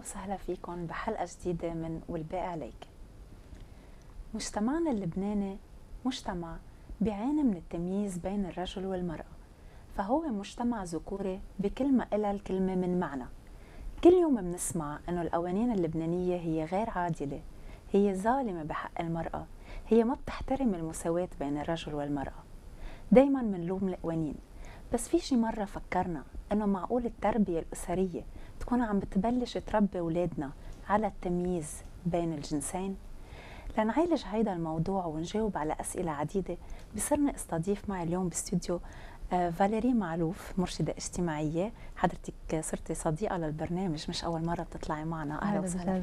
وسهلا فيكم بحلقة جديدة من والباقي عليك مجتمعنا اللبناني مجتمع بيعاني من التمييز بين الرجل والمرأة فهو مجتمع ذكوري بكل ما إلها الكلمة من معنى كل يوم بنسمع أنه القوانين اللبنانية هي غير عادلة هي ظالمة بحق المرأة هي ما بتحترم المساواة بين الرجل والمرأة دايما منلوم القوانين بس في شي مرة فكرنا أنه معقول التربية الأسرية تكون عم بتبلش تربي أولادنا على التمييز بين الجنسين؟ لنعالج هيدا الموضوع ونجاوب على أسئلة عديدة بصرنا استضيف معي اليوم باستوديو آه، فاليري معلوف مرشدة اجتماعية حضرتك صرتي صديقة للبرنامج مش أول مرة بتطلعي معنا أهلا وسهلا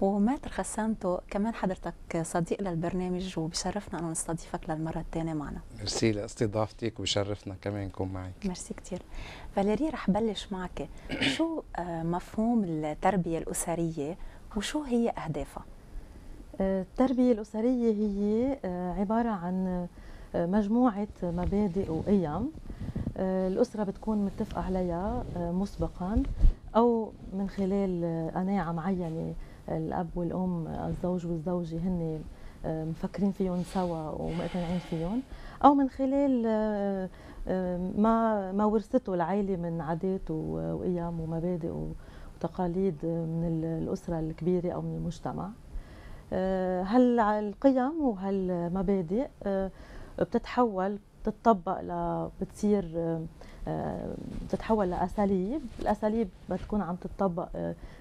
وماتر خسانتو كمان حضرتك صديق للبرنامج وبشرفنا انه نستضيفك للمره الثانيه معنا ميرسي لاستضافتك وبشرفنا كمان نكون معك ميرسي كثير فاليري رح بلش معك شو آه، مفهوم التربيه الاسريه وشو هي اهدافها آه، التربيه الاسريه هي آه، عباره عن مجموعه مبادئ وقيم الأسرة بتكون متفقة عليها مسبقا أو من خلال قناعة معينة الاب والام الزوج والزوجه هن آه، مفكرين فيهم سوا ومقتنعين فيهم او من خلال آه، آه، ما ما ورثته العائله من عادات وقيم ومبادئ وتقاليد من الاسره الكبيره او من المجتمع هل القيم وهالمبادئ بتتحول بتطبق ل بتصير بتتحول لاساليب الاساليب بتكون عم تتطبق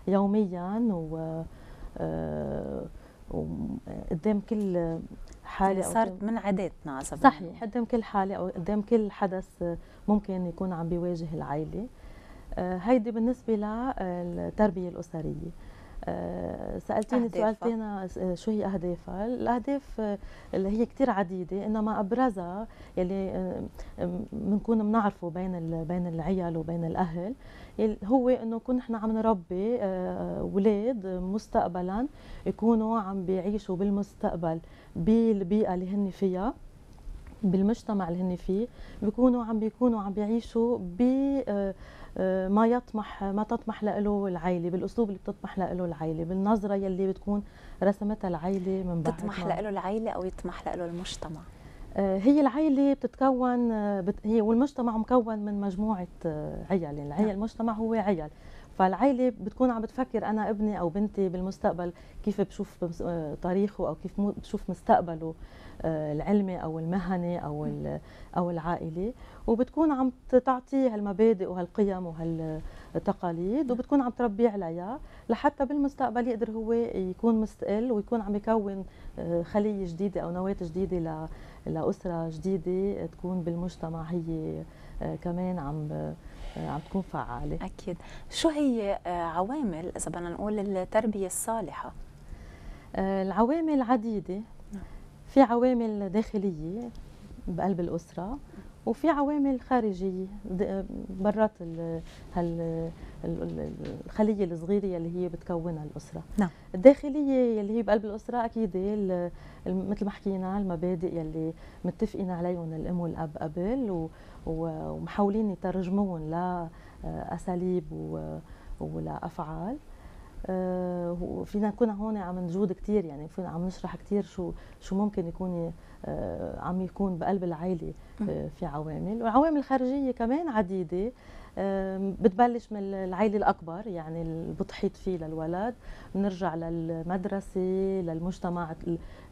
يوميا و آه، قدام كل حاله صارت من عاداتنا صحيح قدام كل حاله او قدام كل حدث ممكن يكون عم بيواجه العائله آه، هيدي بالنسبه للتربيه الاسريه آه، سالتيني سؤال شو هي اهدافها الاهداف اللي هي كثير عديده انما ابرزها يلي بنكون بنعرفه بين بين العيال وبين الاهل هو انه نكون نحن عم نربي اولاد آه، مستقبلا يكونوا عم بيعيشوا بالمستقبل بالبيئه اللي هن فيها بالمجتمع اللي هن فيه بيكونوا عم بيكونوا عم بيعيشوا ب آه، آه، ما يطمح ما تطمح له العائله بالاسلوب اللي بتطمح له العائله بالنظره يلي بتكون رسمتها العائله من بعد تطمح له العائله او يطمح له المجتمع آه، هي العائله بتتكون آه، هي والمجتمع مكون من مجموعه آه، عيال يعني العيال نعم. المجتمع هو عيال فالعائله بتكون عم بتفكر انا ابني او بنتي بالمستقبل كيف بشوف تاريخه او كيف بشوف مستقبله العلمي او المهني او نعم. او العائلي وبتكون عم تعطيه هالمبادئ وهالقيم وهالتقاليد نعم. وبتكون عم تربيه عليها لحتى بالمستقبل يقدر هو يكون مستقل ويكون عم يكون خليه جديده او نواه جديده لاسره جديده تكون بالمجتمع هي آه، كمان عم آه، عم تكون فعاله اكيد شو هي آه، عوامل اذا بدنا نقول التربيه الصالحه العوامل عديده نعم. في عوامل داخليه بقلب الاسره وفي عوامل خارجيه برات الخليه الصغيره اللي هي بتكونها الاسره نعم. الداخليه اللي هي بقلب الاسره اكيد مثل ما حكينا المبادئ يلي متفقين عليهم الام والاب قبل ومحاولين يترجموهم لاساليب ولافعال آه، وفينا نكون هون عم نجود كثير يعني فينا عم نشرح كثير شو شو ممكن يكون آه، عم يكون بقلب العائله آه، في عوامل وعوامل خارجيه كمان عديده بتبلش من العائله الاكبر يعني اللي بتحيط فيه للولد بنرجع للمدرسه للمجتمع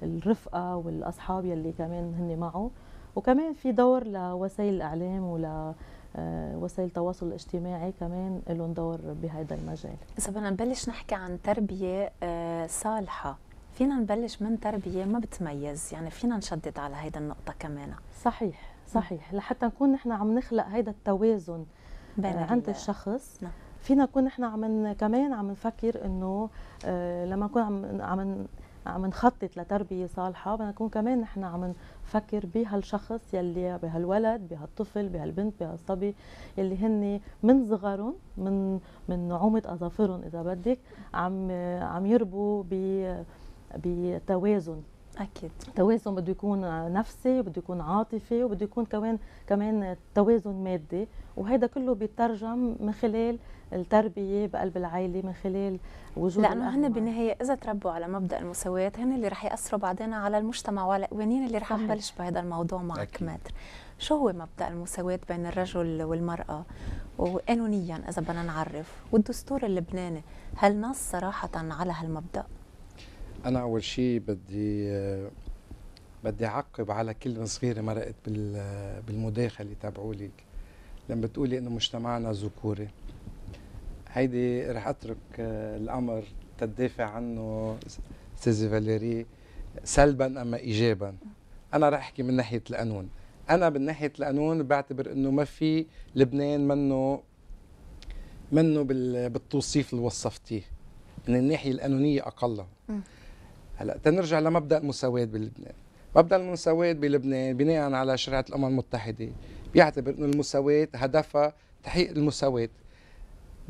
الرفقه والاصحاب يلي كمان هن معه وكمان في دور لوسائل الاعلام ولا آه، وسائل التواصل الاجتماعي كمان لهم دور بهذا المجال. إذا بدنا نبلش نحكي عن تربية صالحة فينا نبلش من تربيه ما بتميز يعني فينا نشدد على هيدا النقطه كمان صحيح نعم. صحيح لحتى نكون نحن عم نخلق هيدا التوازن آه، بين عند الشخص نعم. فينا نكون نحن عم كمان عم نفكر انه آه، لما نكون عم عم عم نخطط لتربيه صالحه بدنا نكون كمان نحن عم نفكر بهالشخص يلي بهالولد بهالطفل بهالبنت بهالصبي يلي هن من صغرهم من من نعومه اظافرهم اذا بدك عم عم يربوا بتوازن اكيد توازن بده يكون نفسي بده يكون عاطفي وبده يكون كمان كمان توازن مادي وهذا كله بيترجم من خلال التربيه بقلب العائله من خلال وجود لانه هن بالنهايه اذا تربوا على مبدا المساواه هن اللي رح ياثروا بعدين على المجتمع وعلى القوانين اللي رح نبلش بهذا الموضوع معك ماتر شو هو مبدا المساواه بين الرجل والمراه وقانونيا اذا بدنا نعرف والدستور اللبناني هل نص صراحه على هالمبدا انا اول شيء بدي بدي اعقب على كلمه صغيره مرقت بالمداخله تبعولك لما بتقولي انه مجتمعنا ذكوري هيدي رح اترك الامر تدافع عنه سيزي فاليري سلبا اما ايجابا انا رح احكي من ناحيه القانون انا من ناحيه القانون بعتبر انه ما في لبنان منه منه بالتوصيف اللي وصفتيه من يعني الناحيه القانونيه اقل هلا تنرجع لمبدا المساواه بلبنان مبدا المساواه بلبنان بناء على شريعه الامم المتحده بيعتبر انه المساواه هدفها تحقيق المساواه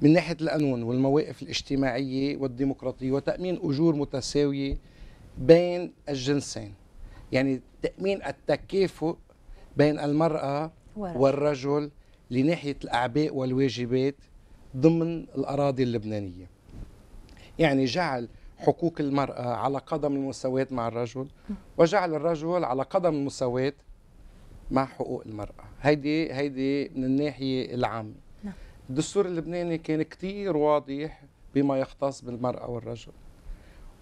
من ناحيه القانون والمواقف الاجتماعيه والديمقراطيه وتامين اجور متساويه بين الجنسين يعني تامين التكافؤ بين المراه والرجل لناحيه الاعباء والواجبات ضمن الاراضي اللبنانيه يعني جعل حقوق المرأة على قدم المساواة مع الرجل وجعل الرجل على قدم المساواة مع حقوق المرأة هيدي هيدي من الناحية العامة نعم. الدستور اللبناني كان كتير واضح بما يختص بالمرأة والرجل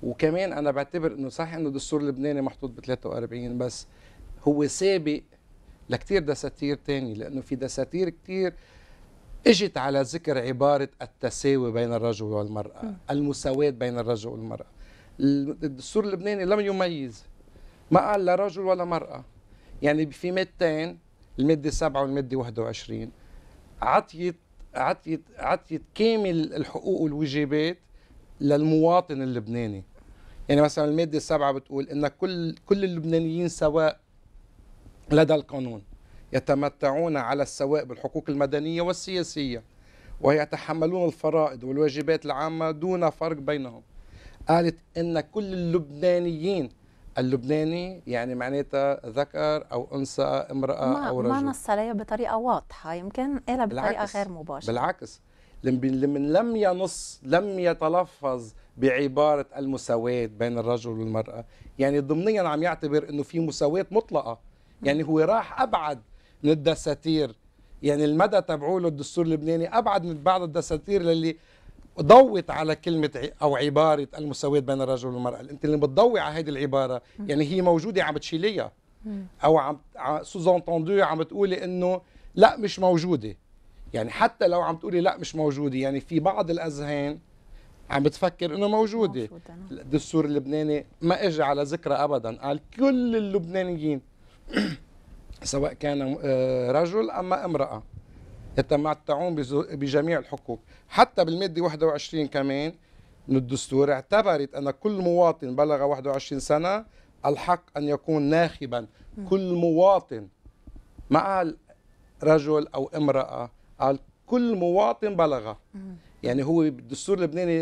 وكمان أنا بعتبر أنه صحيح أنه الدستور اللبناني محطوط ب 43 بس هو سابق لكتير دساتير تاني لأنه في دساتير كتير اجت على ذكر عبارة التساوي بين الرجل والمرأة المساواة بين الرجل والمرأة الدستور اللبناني لم يميز ما قال لا رجل ولا مرأة يعني في مادتين المادة 7 والمادة 21 عطيت عطيت عطيت كامل الحقوق والواجبات للمواطن اللبناني يعني مثلا الماده السبعه بتقول ان كل كل اللبنانيين سواء لدى القانون يتمتعون على السواء بالحقوق المدنية والسياسية ويتحملون الفرائض والواجبات العامة دون فرق بينهم قالت إن كل اللبنانيين اللبناني يعني معناتها ذكر او انثى امراه ما او رجل ما نص عليها بطريقه واضحه يمكن قالها بطريقه غير مباشره بالعكس لمن لم ينص لم يتلفظ بعباره المساواه بين الرجل والمراه يعني ضمنيا عم يعتبر انه في مساواه مطلقه يعني هو راح ابعد من الدساتير يعني المدى تبعوه للدستور اللبناني ابعد من بعض الدساتير اللي ضوت على كلمة أو عبارة المساواة بين الرجل والمرأة أنت اللي بتضوي على هذه العبارة يعني هي موجودة عم تشيليها أو عم سوزونتوندو عم بتقولي أنه لا مش موجودة يعني حتى لو عم تقولي لا مش موجودة يعني في بعض الأذهان عم بتفكر انه موجوده نعم. الدستور اللبناني ما اجى على ذكرى ابدا قال كل اللبنانيين سواء كان آه، رجل أما امرأة يتمتعون بجميع الحقوق حتى بالمادة 21 كمان من الدستور اعتبرت أن كل مواطن بلغ 21 سنة الحق أن يكون ناخبا كل مواطن ما قال رجل أو امرأة قال كل مواطن بلغ يعني هو بالدستور اللبناني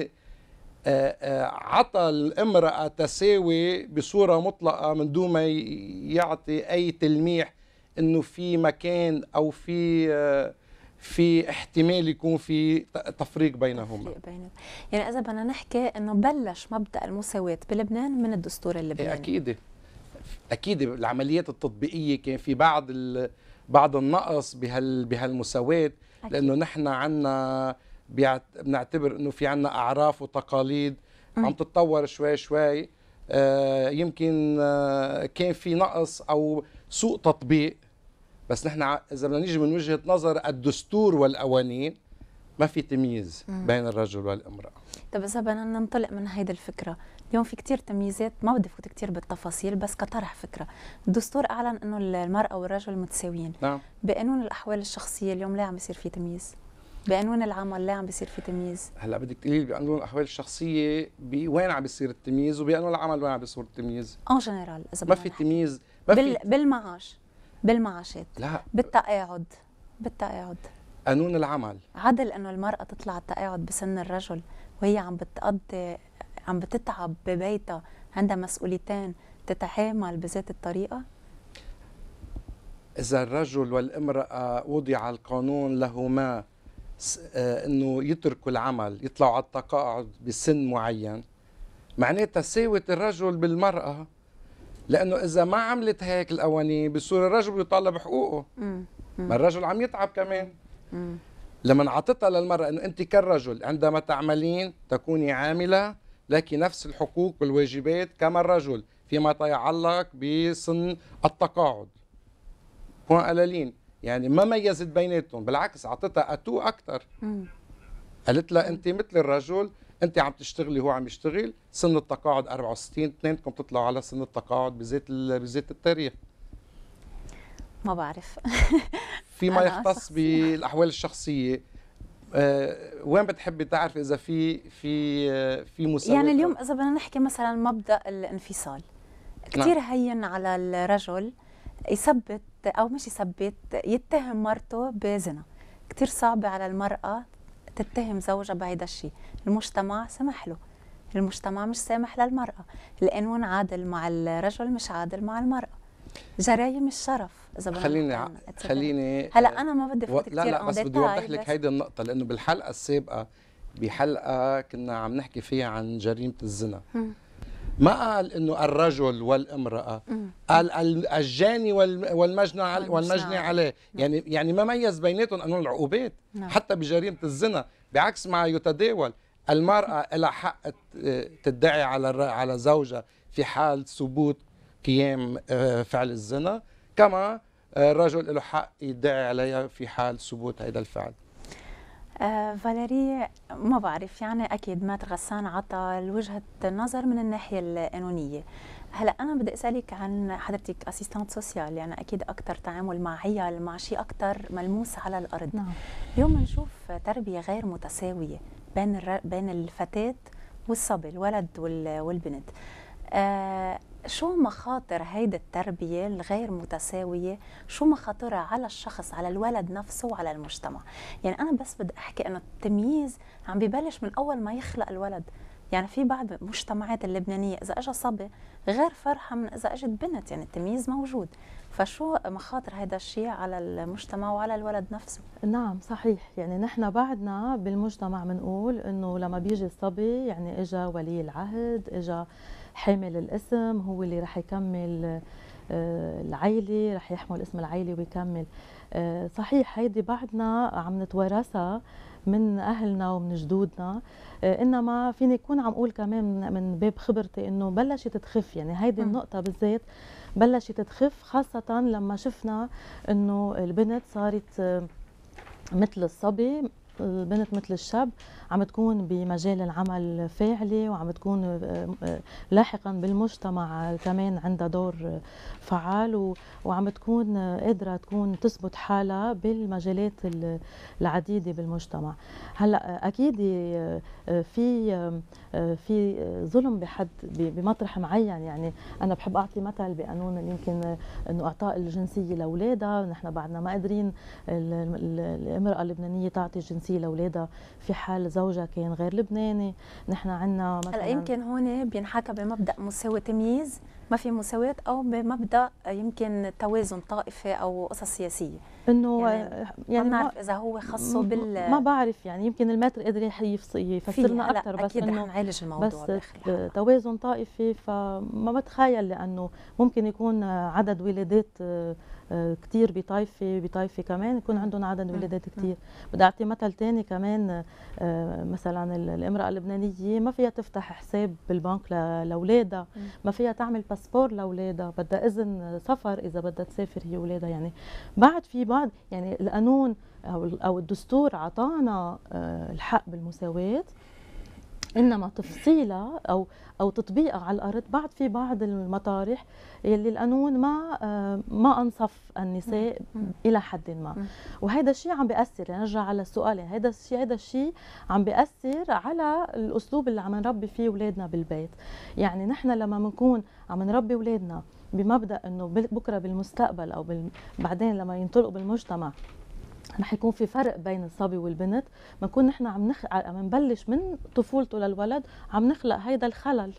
آه، آه، عطى الامرأة تساوي بصورة مطلقة من دون ما يعطي أي تلميح انه في مكان او في آه، في احتمال يكون في تفريق بينهما تفريق يعني اذا بدنا نحكي انه بلش مبدا المساواه بلبنان من الدستور اللبناني اكيد اكيد العمليات التطبيقيه كان في بعض بعض النقص بهال بهالمساواه لانه نحن عندنا بنعتبر انه في عندنا اعراف وتقاليد عم تتطور شوي شوي آه، يمكن آه، كان في نقص او سوء تطبيق بس نحن اذا بدنا نيجي من وجهه نظر الدستور والقوانين ما في تمييز بين الرجل والامراه طب اذا بدنا ننطلق من هيدي الفكره اليوم في كتير تمييزات ما بدي فوت كثير بالتفاصيل بس كطرح فكره الدستور اعلن انه المراه والرجل متساويين نعم بقانون الاحوال الشخصيه اليوم ليه عم بيصير في تمييز بقانون العمل ليه عم بيصير في تمييز هلا بدك تقولي بقانون الاحوال الشخصيه وين عم بيصير التمييز وبقانون العمل وين عم بيصير التمييز؟ اون جنرال اذا ما في تمييز ما بال... في بالمعاش بالمعاشات لا بالتقاعد بالتقاعد قانون العمل عدل انه المراه تطلع التقاعد بسن الرجل وهي عم بتقضي عم بتتعب ببيتها عندها مسؤوليتين تتحامل بذات الطريقه اذا الرجل والامراه وضع القانون لهما آه، انه يتركوا العمل يطلعوا على التقاعد بسن معين معناتها ساوت الرجل بالمراه لانه اذا ما عملت هيك القوانين بصير الرجل يطالب حقوقه ما الرجل عم يتعب كمان لما انعطتها للمرأة أنه أنت كالرجل عندما تعملين تكوني عاملة لك نفس الحقوق والواجبات كما الرجل فيما يتعلق بسن التقاعد بوان قلالين يعني ما ميزت بيناتهم بالعكس أعطتها أتو أكثر قالت لها أنت مثل الرجل انت عم تشتغلي هو عم يشتغل سن التقاعد 64 اثنينكم تطلعوا على سن التقاعد بذات بذات التاريخ ما بعرف فيما يختص بالاحوال الشخصيه أه وين بتحبي تعرفي اذا في في في مساواه يعني اليوم اذا بدنا نحكي مثلا مبدا الانفصال كثير نعم. هين على الرجل يثبت او مش يثبت يتهم مرته بزنا كثير صعبة على المرأة تتهم زوجها بهيدا الشيء المجتمع سمح له المجتمع مش سامح للمرأة القانون عادل مع الرجل مش عادل مع المرأة جرايم الشرف اذا خليني ع... خليني هلا انا ما بدي افوت و... لا لا بس بدي اوضح لك هيدي النقطه لانه بالحلقه السابقه بحلقه كنا عم نحكي فيها عن جريمه الزنا ما قال انه الرجل والامراه قال الجاني والمجني والمجني عليه نعم. يعني يعني ما ميز بيناتهم انه العقوبات نعم. حتى بجريمه الزنا بعكس ما يتداول المراه لها حق تدعي على على زوجها في حال ثبوت قيام آه، فعل الزنا كما آه، الرجل له حق يدعي عليها في حال ثبوت هذا الفعل آه، فاليري ما بعرف يعني اكيد مات غسان عطى وجهه نظر من الناحيه القانونيه هلا انا بدي اسالك عن حضرتك اسيستنت سوسيال يعني اكيد اكثر تعامل مع عيال مع شيء اكثر ملموس على الارض نعم. اليوم بنشوف تربيه غير متساويه بين بين الفتاه والصبي الولد والبنت آه، شو مخاطر هيدي التربية الغير متساوية شو مخاطرها على الشخص على الولد نفسه وعلى المجتمع يعني أنا بس بدي أحكي أنه التمييز عم ببلش من أول ما يخلق الولد يعني في بعض المجتمعات اللبنانية إذا أجا صبي غير فرحة من إذا أجت بنت يعني التمييز موجود فشو مخاطر هذا الشيء على المجتمع وعلى الولد نفسه نعم صحيح يعني نحن بعدنا بالمجتمع بنقول انه لما بيجي الصبي يعني اجا ولي العهد اجا حامل الاسم هو اللي رح يكمل آه، العيلة رح يحمل اسم العيلة ويكمل آه، صحيح هيدي بعدنا عم نتوارثها من اهلنا ومن جدودنا آه، انما فيني يكون عم اقول كمان من باب خبرتي انه بلشت تخف يعني هيدي النقطه بالذات بلشت تخف خاصه لما شفنا انه البنت صارت مثل الصبي البنت مثل الشاب عم تكون بمجال العمل فاعله وعم تكون آه، آه، لاحقا بالمجتمع كمان عندها دور فعال وعم تكون قادره تكون تثبت حالها بالمجالات العديده بالمجتمع هلا اكيد آه، في آه، في آه، ظلم بحد بمطرح معين يعني انا بحب اعطي مثل بقانون يمكن آه، انه اعطاء الجنسيه لاولادها نحن بعدنا ما قادرين الامراه اللبنانيه تعطي الجنسيه لاولادها في حال زوجها كان غير لبناني نحن عندنا مثلا هلا يمكن هون بينحكى بمبدا مساواه تمييز ما في مساواه او بمبدا يمكن توازن طائفي او قصص سياسيه انه يعني, يعني ما بعرف اذا هو خصه بال ما بعرف يعني يمكن المتر قدر يفسر لنا اكثر بس أكيد رح نعالج الموضوع بس توازن طائفي فما بتخيل لانه ممكن يكون عدد ولادات آه، آه، كثير بطائفه بطائفه كمان يكون عندهم عدد ولادات كثير بدي اعطي مثل ثاني كمان آه، مثلا الامراه اللبنانيه ما فيها تفتح حساب بالبنك لاولادها ما فيها تعمل باسبور لاولادها بدها اذن سفر اذا بدها تسافر هي اولادها يعني بعد في بعض بعض يعني القانون او او الدستور اعطانا آه، الحق بالمساواه انما تفصيلها او او تطبيقها على الارض بعد في بعض المطارح يلي القانون ما آه، ما انصف النساء الى حد ما وهذا الشيء عم بياثر نرجع يعني على السؤال يعني هذا الشيء هذا الشيء عم بياثر على الاسلوب اللي عم نربي فيه اولادنا بالبيت يعني نحن لما بنكون عم نربي اولادنا بمبدا انه بكره بالمستقبل او بال... بعدين لما ينطلقوا بالمجتمع رح يكون في فرق بين الصبي والبنت بنكون نحن عم نخ... عم نبلش من طفولته للولد عم نخلق هيدا الخلل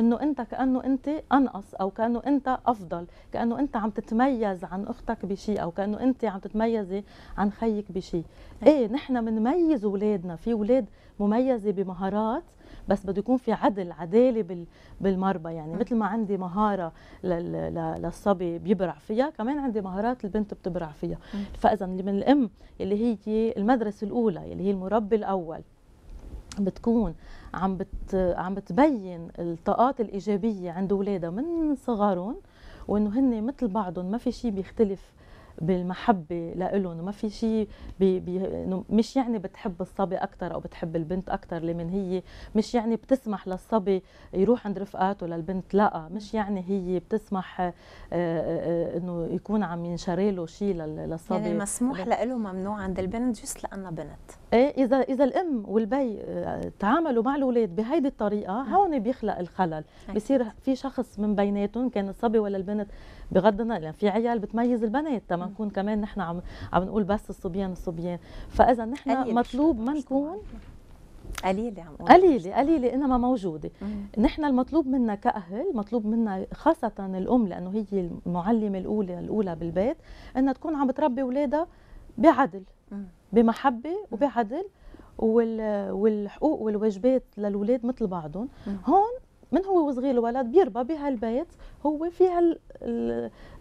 انه انت كانه انت انقص او كانه انت افضل كانه انت عم تتميز عن اختك بشيء او كانه انت عم تتميزي عن خيك بشيء ايه نحن بنميز اولادنا في اولاد مميزه بمهارات بس بده يكون في عدل عداله بالمربى يعني مثل ما عندي مهاره للصبي بيبرع فيها كمان عندي مهارات البنت بتبرع فيها فاذا من الام اللي هي المدرسه الاولى اللي هي المربي الاول بتكون عم بت عم بتبين الطاقات الايجابيه عند اولادها من صغرهم وانه هن مثل بعضهم ما في شيء بيختلف بالمحبه لإلهم ما في شيء بي بي مش يعني بتحب الصبي اكثر او بتحب البنت اكثر لمن هي مش يعني بتسمح للصبي يروح عند رفقاته للبنت لا مش يعني هي بتسمح آه، آه، آه، انه يكون عم ينشري له شيء للصبي يعني مسموح لإله ممنوع عند البنت جس لانها بنت إيه، اذا اذا الام والبي آه، تعاملوا مع الاولاد بهيدي الطريقه نعم. هون بيخلق الخلل بصير في شخص من بيناتهم كان الصبي ولا البنت بغض النظر يعني في عيال بتميز البنات تما نعم. نكون كمان نحن عم عم نقول بس الصبيان الصبيان فاذا نحن مطلوب ما نكون قليلة عم قليلة قليلة إنما موجودة نحن المطلوب منا كأهل مطلوب منا خاصة الأم لأنه هي المعلمة الأولى الأولى بالبيت إنها تكون عم بتربي أولادها بعدل مم. بمحبه وبعدل والحقوق والواجبات للاولاد مثل بعضهم هون من هو وصغير الولد بيربى بهالبيت هو في هال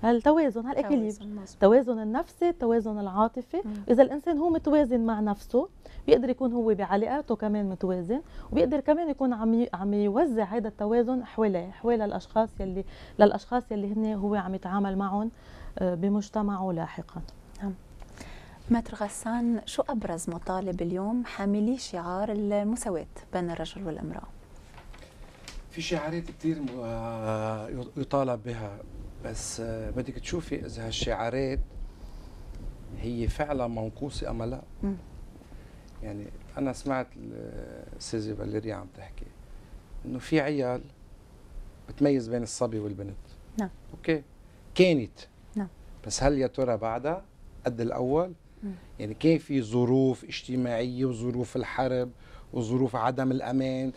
هالتوازن هالاكيليبر التوازن النفسي التوازن العاطفي مم. اذا الانسان هو متوازن مع نفسه بيقدر يكون هو بعلاقاته كمان متوازن وبيقدر كمان يكون عم عم يوزع هذا التوازن حواليه حوالى الاشخاص يلي للاشخاص يلي هن هو عم يتعامل معهم آه، بمجتمعه لاحقا ماتر غسان شو أبرز مطالب اليوم حاملي شعار المساواة بين الرجل والامرأة؟ في شعارات كثير آه، يطالب بها بس آه، بدك تشوفي إذا هالشعارات هي فعلا منقوصة أم لا يعني أنا سمعت السيزي فاليريا عم تحكي إنه في عيال بتميز بين الصبي والبنت نعم أوكي كانت نعم بس هل يا ترى بعدها قد الأول يعني كان في ظروف اجتماعيه وظروف الحرب وظروف عدم الامان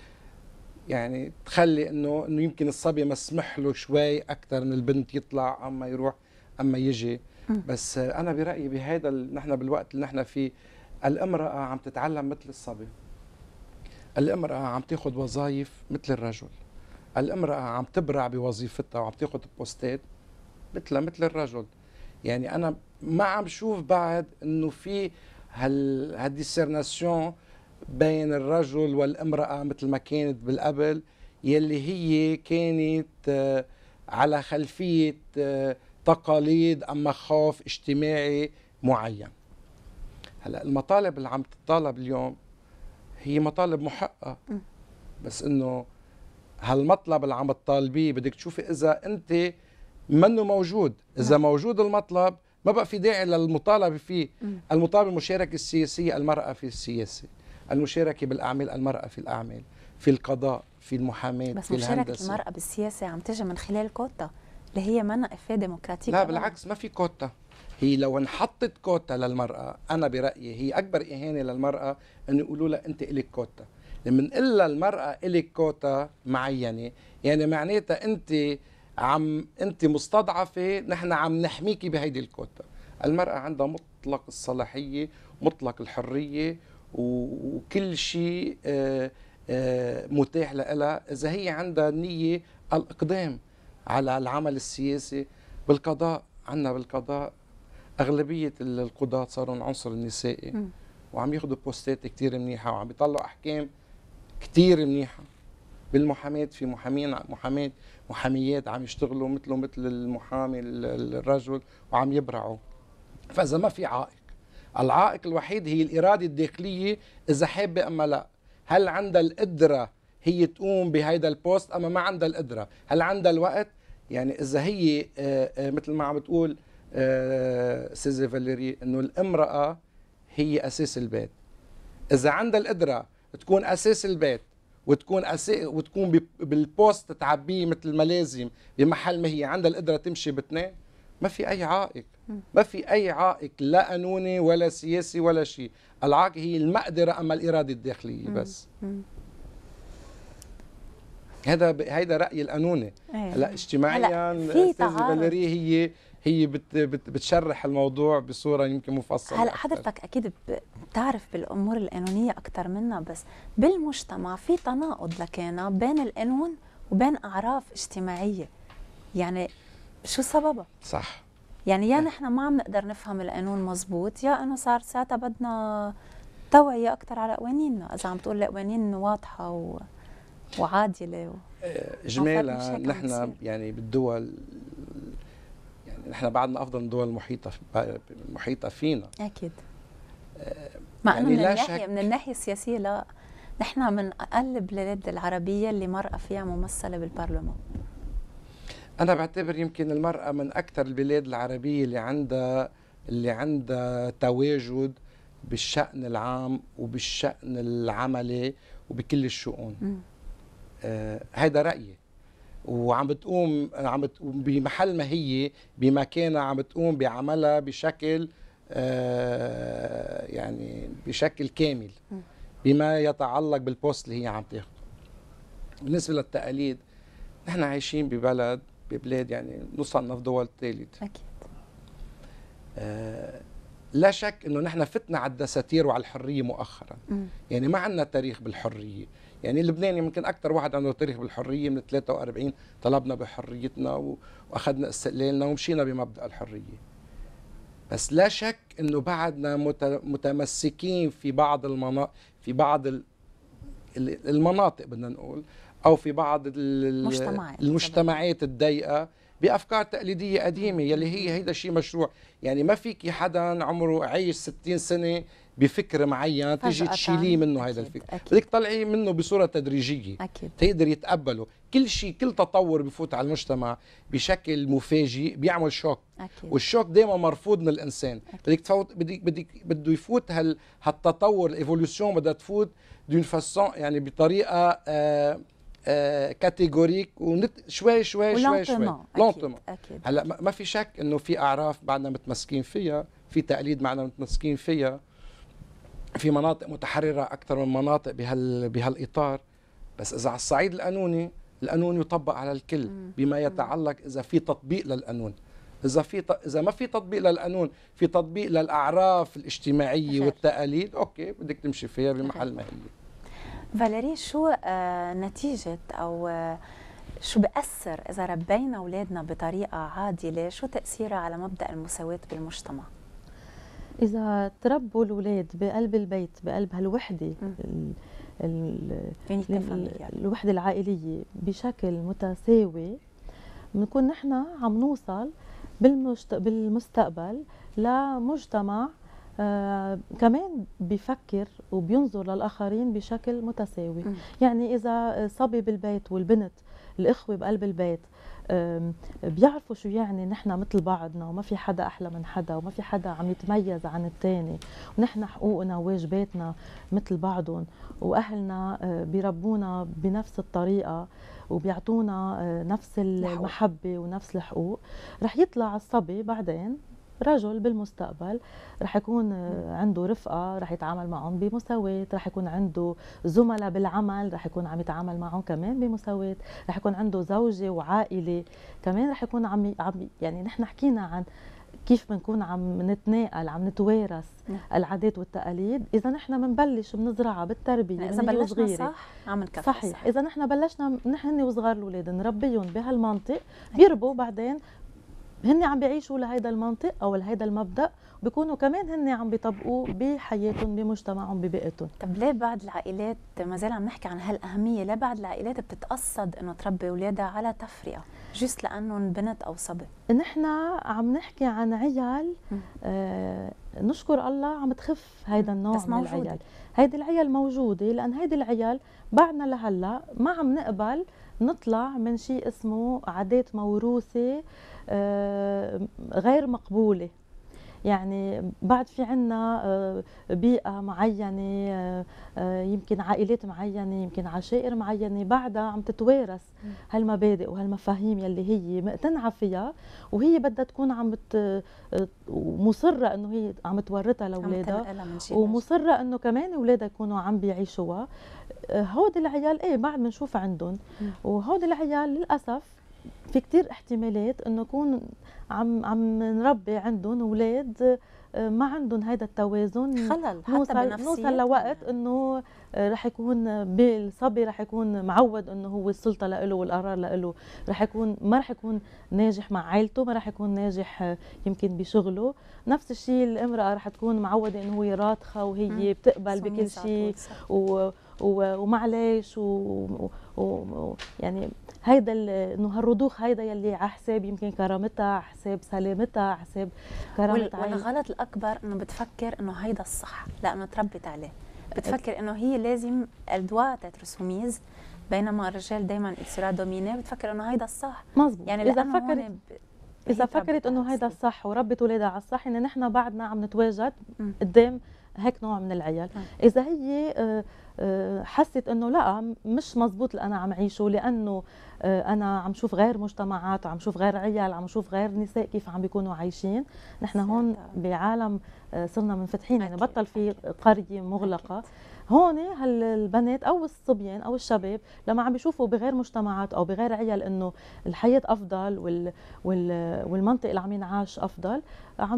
يعني تخلي انه انه يمكن الصبي مسمح له شوي اكثر من البنت يطلع اما يروح اما يجي بس انا برايي بهذا نحن بالوقت اللي نحن فيه الامراه عم تتعلم مثل الصبي الامراه عم تاخذ وظائف مثل الرجل الامراه عم تبرع بوظيفتها وعم تاخذ بوستات مثلها مثل الرجل يعني انا ما عم شوف بعد انه في هال هالديسرناسيون بين الرجل والامراه مثل ما كانت بالقبل يلي هي كانت آه، على خلفيه آه، تقاليد اما خوف اجتماعي معين هلا المطالب اللي عم تطالب اليوم هي مطالب محققه بس انه هالمطلب اللي عم تطالبيه بدك تشوفي اذا انت منه موجود اذا نعم. موجود المطلب ما بقى في داعي للمطالبه فيه المطالبه المشاركه السياسيه المراه في السياسه المشاركه بالاعمال المراه في الاعمال في القضاء في المحاماه بس في مشاركه المراه بالسياسه عم تجي من خلال كوتا اللي هي منا افاه ديمقراطيه لا بالعكس ما في كوتا هي لو انحطت كوتا للمراه انا برايي هي اكبر اهانه للمراه انه يقولوا لها انت الك كوتا لما نقول المراه الك كوتا معينه يعني معناتها انت عم انت مستضعفه نحن عم نحميك بهيدي الكوتا المراه عندها مطلق الصلاحيه مطلق الحريه وكل شيء آه، آه، متاح لها اذا هي عندها نيه الاقدام على العمل السياسي بالقضاء عندنا بالقضاء اغلبيه القضاة صاروا العنصر النسائي وعم ياخذوا بوستات كثير منيحه وعم بيطلعوا احكام كثير منيحه بالمحاماه في محامين محامات محاميات عم يشتغلوا مثله مثل المحامي الرجل وعم يبرعوا فاذا ما في عائق العائق الوحيد هي الاراده الداخليه اذا حابه اما لا هل عندها القدره هي تقوم بهيدا البوست اما ما عندها القدره هل عندها الوقت يعني اذا هي آه، آه، مثل ما عم بتقول آه، سيزي فاليري انه الامراه هي اساس البيت اذا عندها القدره تكون اساس البيت وتكون أسا... وتكون بالبوست تعبيه مثل ما لازم بمحل ما هي عندها القدره تمشي باثنين ما في اي عائق ما في اي عائق لا قانوني ولا سياسي ولا شيء العائق هي المقدره اما الاراده الداخليه بس هذا هيدا رايي القانوني إيه. هلا اجتماعيا استاذه فاليري هي هي بت بت بتشرح الموضوع بصوره يمكن مفصله هلا حضرتك اكيد بتعرف بالامور القانونيه اكثر منا بس بالمجتمع في تناقض لكان بين القانون وبين اعراف اجتماعيه يعني شو سببها صح يعني يا نعم. نحن ما عم نقدر نفهم القانون مزبوط يا انه صار ساعتها بدنا توعيه اكثر على قوانيننا اذا عم تقول قوانين واضحه و... وعادله و... اجمالا إيه، نحن يعني بالدول احنا بعدنا افضل من الدول المحيطه المحيطه فينا اكيد آه، مع يعني انه من الناحيه من الناحيه السياسيه لا نحن من اقل البلاد العربيه اللي مرأة فيها ممثله بالبرلمان انا بعتبر يمكن المراه من اكثر البلاد العربيه اللي عندها اللي عندها تواجد بالشأن العام وبالشأن العملي وبكل الشؤون هذا آه رأيي وعم بتقوم عم بتقوم بمحل ما هي بمكانها عم بتقوم بعملها بشكل آه، يعني بشكل كامل بما يتعلق بالبوست اللي هي عم تاخده بالنسبه للتقاليد نحن عايشين ببلد ببلاد يعني في دول ثالث اكيد آه، لا شك انه نحن فتنا على الدساتير وعلى الحريه مؤخرا م. يعني ما عندنا تاريخ بالحريه يعني لبنان يمكن اكثر واحد عنده تاريخ بالحريه من 43 طلبنا بحريتنا واخذنا استقلالنا ومشينا بمبدا الحريه بس لا شك انه بعدنا متمسكين في بعض المناطق في بعض المناطق بدنا نقول او في بعض المجتمعات, المجتمعات الضيقه بافكار تقليديه قديمه يلي هي هيدا الشيء مشروع يعني ما فيك حدا عمره عايش 60 سنه بفكر معين تيجي تشيليه منه هذا الفكر بدك تطلعيه منه بصوره تدريجيه أكيد. تقدر يتقبله كل شيء كل تطور بفوت على المجتمع بشكل مفاجئ بيعمل شوك أكيد. والشوك دائما مرفوض من الانسان بدك تفوت بدك بدك بده يفوت هال هالتطور الايفولوسيون بدها تفوت دون فاسون يعني بطريقه آه آه كاتيجوريك ونت شوي شوي شوي شوي لونتومون هلا ما في شك انه في اعراف بعدنا متمسكين فيها في تقليد معنا متمسكين فيها في مناطق متحرره اكثر من مناطق بهال بهالاطار بس اذا على الصعيد القانوني القانون يطبق على الكل بما يتعلق اذا في تطبيق للقانون اذا في ت... اذا ما في تطبيق للقانون في تطبيق للاعراف الاجتماعيه والتقاليد اوكي بدك تمشي فيها بمحل ما هي فاليري شو آه، نتيجه او آه، شو بأثر إذا ربينا أولادنا بطريقة عادلة شو تأثيرها على مبدأ المساواة بالمجتمع؟ اذا تربوا الاولاد بقلب البيت بقلب هالوحده يعني يعني. الوحده العائليه بشكل متساوي بنكون نحن عم نوصل بالمستقبل لمجتمع آه كمان بيفكر وبينظر للاخرين بشكل متساوي يعني اذا صبي بالبيت والبنت الاخوه بقلب البيت بيعرفوا شو يعني نحن مثل بعضنا وما في حدا احلى من حدا وما في حدا عم يتميز عن الثاني ونحن حقوقنا وواجباتنا مثل بعضهم واهلنا آه، بيربونا بنفس الطريقه وبيعطونا آه، نفس المحبه ونفس الحقوق رح يطلع الصبي بعدين رجل بالمستقبل رح يكون آه، عنده رفقه رح يتعامل معهم بمساواه رح يكون عنده زملاء بالعمل رح يكون عم يتعامل معهم كمان بمساواه رح يكون عنده زوجه وعائله كمان رح يكون عم عم يعني نحن حكينا عن كيف بنكون عم نتناقل عم نتوارث العادات والتقاليد اذا نحن بنبلش بنزرعها بالتربيه اذا بلشنا وصغيرة. صح عم نكفي صحيح صح. اذا نحن بلشنا نحن وصغار الاولاد نربيهم بهالمنطق بيربوا بعدين هن عم بيعيشوا لهيدا المنطق او لهيدا المبدا بيكونوا كمان هن عم بيطبقوه بحياتهم بمجتمعهم ببيئتهم طب ليه بعض العائلات ما زال عم نحكي عن هالاهميه ليه بعض العائلات بتتقصد انه تربي اولادها على تفرقه جست لانهم بنت او صبي نحن عم نحكي عن عيال آه نشكر الله عم تخف هيدا النوع بس من العيال هيدي العيال موجوده لان هيدي العيال بعدنا لهلا ما عم نقبل نطلع من شيء اسمه عادات موروثه آه، غير مقبوله يعني بعد في عنا آه، بيئة معينة آه، يمكن عائلات معينة يمكن عشائر معينة بعدها عم تتوارث هالمبادئ وهالمفاهيم يلي هي مقتنعة فيها وهي بدها تكون عم مصرة انه هي عم تورثها لاولادها ومصرة انه كمان اولادها يكونوا عم بيعيشوها هود العيال ايه بعد بنشوف عندهم وهود العيال للاسف في كتير احتمالات انه يكون عم عم نربي عندهم اولاد آه، ما عندهم هذا التوازن خلل حتى نوصل, نوصل لوقت يعني. انه رح يكون بالصبي رح يكون معود انه هو السلطه له والقرار له رح يكون ما رح يكون ناجح مع عائلته ما رح يكون ناجح يمكن بشغله نفس الشيء الامراه رح تكون معوده انه هي راضخه وهي بتقبل بكل شيء و... و... و... و... يعني هيدا انه هالرضوخ هيدا يلي على حساب يمكن كرامتها على حساب سلامتها على حساب كرامتها وال... والغلط الاكبر انه بتفكر انه هيدا الصح لانه تربت عليه بتفكر انه هي لازم الدواء تترسوميز بينما الرجال دائما اتسرا دوميني بتفكر انه هيدا الصح مظبوط يعني اذا فكرت اذا فكرت انه هيدا الصح وربت اولادها على الصح انه نحن بعدنا عم نتواجد قدام هيك نوع من العيال اذا هي آه، آه، حست انه لا مش مزبوط اللي انا عم عيشه لانه آه، انا عم شوف غير مجتمعات وعم شوف غير عيال عم شوف غير نساء كيف عم بيكونوا عايشين نحن هون بعالم آه، صرنا منفتحين يعني بطل في قريه مغلقه هون هالبنات او الصبيان او الشباب لما عم بيشوفوا بغير مجتمعات او بغير عيال انه الحياه افضل وال وال والمنطق اللي عم ينعاش افضل عم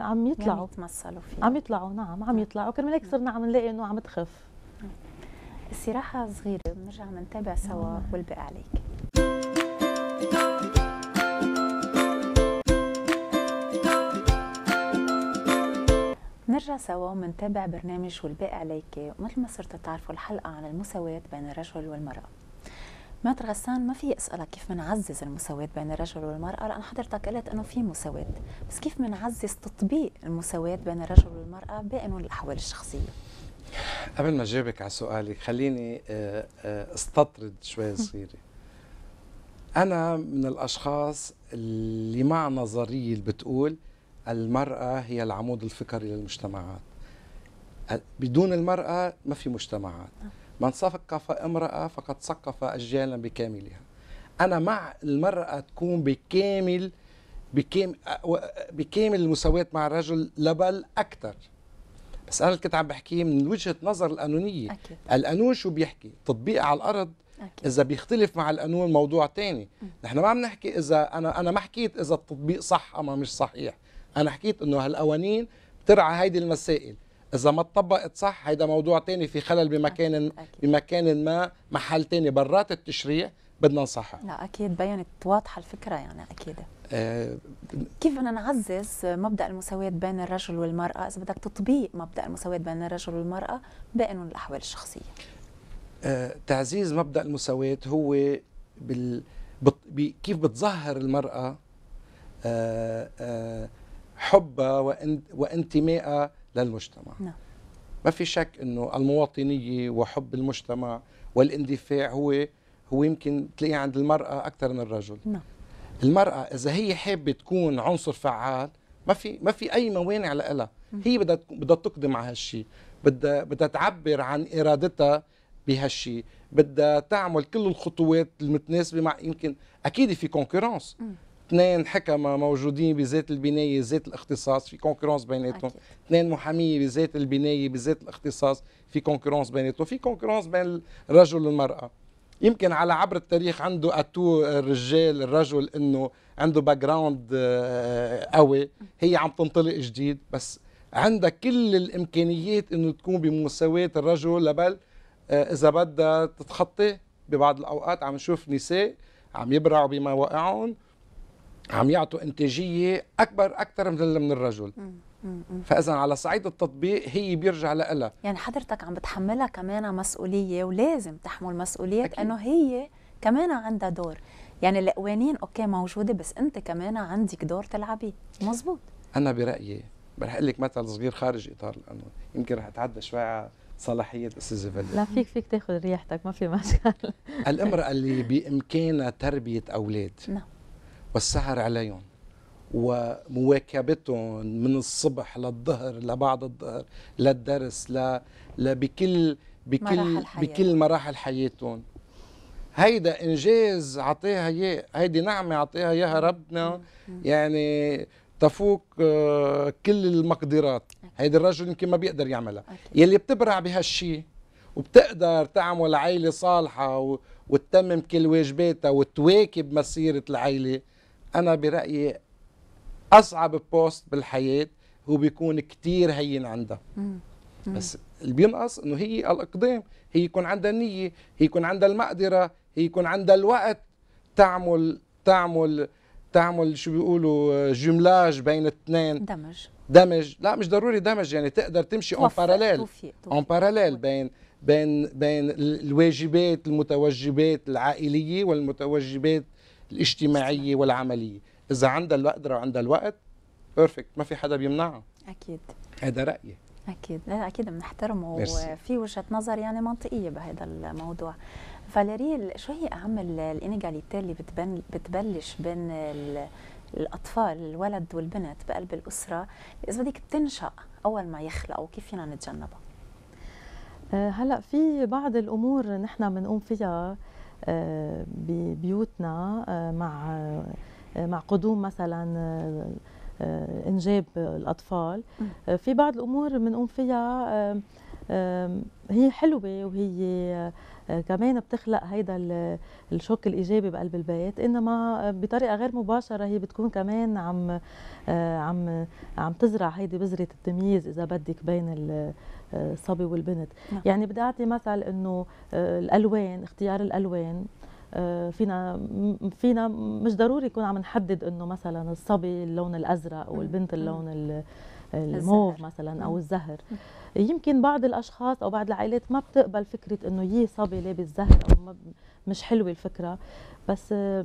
عم يعني يطلعوا عم يتمثلوا فيه عم يطلعوا نعم عم نعم. يطلعوا كرمال هيك نعم. صرنا عم نلاقي انه عم تخف نعم. استراحه صغيره بنرجع بنتابع سوا والبقى عليك نرجع سوا ومنتابع برنامج والباقي عليك ومثل ما صرتوا تعرفوا الحلقة عن المساواة بين الرجل والمرأة مات غسان ما في اسالك كيف بنعزز المساواه بين الرجل والمراه لان حضرتك قلت انه في مساواه بس كيف بنعزز تطبيق المساواه بين الرجل والمراه بين الاحوال الشخصيه قبل ما اجاوبك على سؤالك خليني آه، آه، استطرد شوي صغيره انا من الاشخاص اللي مع نظريه اللي بتقول المرأة هي العمود الفكري للمجتمعات بدون المرأة ما في مجتمعات نعم. من ثقف امرأة فقد ثقف أجيالا بكاملها أنا مع المرأة تكون بكامل بكامل, بكامل المساواة مع الرجل لبل أكثر بس أنا اللي كنت عم بحكيه من وجهة نظر القانونية أكيد. القانون شو بيحكي تطبيق على الأرض أكيد. إذا بيختلف مع القانون موضوع تاني نحن ما عم نحكي إذا أنا أنا ما حكيت إذا التطبيق صح أما مش صحيح انا حكيت انه هالقوانين بترعى هيدي المسائل اذا ما اتطبقت صح هيدا موضوع تاني في خلل بمكان أكيد. بمكان ما محل تاني برات التشريع بدنا نصحح لا اكيد بينت واضحه الفكره يعني اكيد أه كيف بدنا نعزز مبدا المساواه بين الرجل والمراه اذا بدك تطبيق مبدا المساواه بين الرجل والمراه بقانون الاحوال الشخصيه أه تعزيز مبدا المساواه هو بال... بت... بي... كيف بتظهر المراه أه أه حبها وانتمائها للمجتمع نعم. ما في شك انه المواطنيه وحب المجتمع والاندفاع هو هو يمكن تلاقيه عند المراه اكثر من الرجل نعم. المراه اذا هي حابه تكون عنصر فعال ما في ما في اي موانع لها هي بدها بدها تقدم على هالشيء بدها بدها تعبر عن ارادتها بهالشيء بدها تعمل كل الخطوات المتناسبه مع يمكن اكيد في كونكورنس اثنين حكمة موجودين بذات البناية ذات الاختصاص في كونكورنس بيناتهم اثنين محامية بذات البناية بذات الاختصاص في كونكورنس بيناتهم في كونكورنس بين الرجل والمرأة يمكن على عبر التاريخ عنده اتو الرجال الرجل انه عنده باك آه، جراوند قوي هي عم تنطلق جديد بس عندها كل الامكانيات انه تكون بمساواه الرجل لبل آه، اذا بدها تتخطي ببعض الاوقات عم نشوف نساء عم يبرعوا بمواقعهم عم يعطوا انتاجيه اكبر اكثر من من الرجل فاذا على صعيد التطبيق هي بيرجع لها يعني حضرتك عم بتحملها كمان مسؤوليه ولازم تحمل مسؤوليه انه هي كمان عندها دور يعني القوانين اوكي موجوده بس انت كمان عندك دور تلعبيه مزبوط انا برايي رح اقول لك مثل صغير خارج اطار القانون يمكن رح اتعدى شوي على صلاحيه استاذ فاليا لا فيك فيك تاخذ ريحتك ما في مشكل الامراه اللي بامكانها تربيه اولاد نعم والسهر عليهم ومواكبتهم من الصبح للظهر لبعد الظهر للدرس ل... لبكل بكل مراحل بكل مراحل حياتهم هيدا انجاز عطيها اياه هيدي نعمه عطيها اياها ربنا يعني تفوق آه، كل المقدرات هيدا الرجل يمكن ما بيقدر يعملها يلي بتبرع بهالشيء وبتقدر تعمل عيله صالحه وتتمم كل واجباتها وتواكب مسيره العيله أنا برأيي أصعب بوست بالحياة هو بيكون كتير هين عندها بس اللي بينقص انه هي الاقدام هي يكون عندها النيه هي يكون عندها المقدره هي يكون عندها الوقت تعمل تعمل تعمل شو بيقولوا جملاج بين الاثنين دمج دمج لا مش ضروري دمج يعني تقدر تمشي اون باراليل اون باراليل بين بين بين الواجبات المتوجبات العائليه والمتوجبات الاجتماعيه والعمليه اذا عندها القدره وعندها الوقت بيرفكت ما في حدا بيمنعها اكيد هذا رايي اكيد لا اكيد بنحترمه وفي وجهه نظر يعني منطقيه بهذا الموضوع فاليري شو هي اهم الانيجاليتي اللي بتبن بتبلش بين الاطفال الولد والبنت بقلب الاسره اذا بدك بتنشا اول ما يخلقوا كيف فينا نتجنبها آه، هلا في بعض الامور نحن بنقوم فيها ببيوتنا مع مع قدوم مثلا انجاب الاطفال في بعض الامور بنقوم فيها هي حلوه وهي كمان بتخلق هيدا الشوك الايجابي بقلب البيت انما بطريقه غير مباشره هي بتكون كمان عم عم عم تزرع هيدي بذره التمييز اذا بدك بين الصبي والبنت نعم. يعني بدي اعطي مثل انه آه، الالوان اختيار الالوان آه، فينا فينا مش ضروري يكون عم نحدد انه مثلا الصبي اللون الازرق والبنت اللون الموف مثلا او الزهر يمكن بعض الاشخاص او بعض العائلات ما بتقبل فكره انه يي صبي لابس زهر او مش حلوه الفكره بس آه،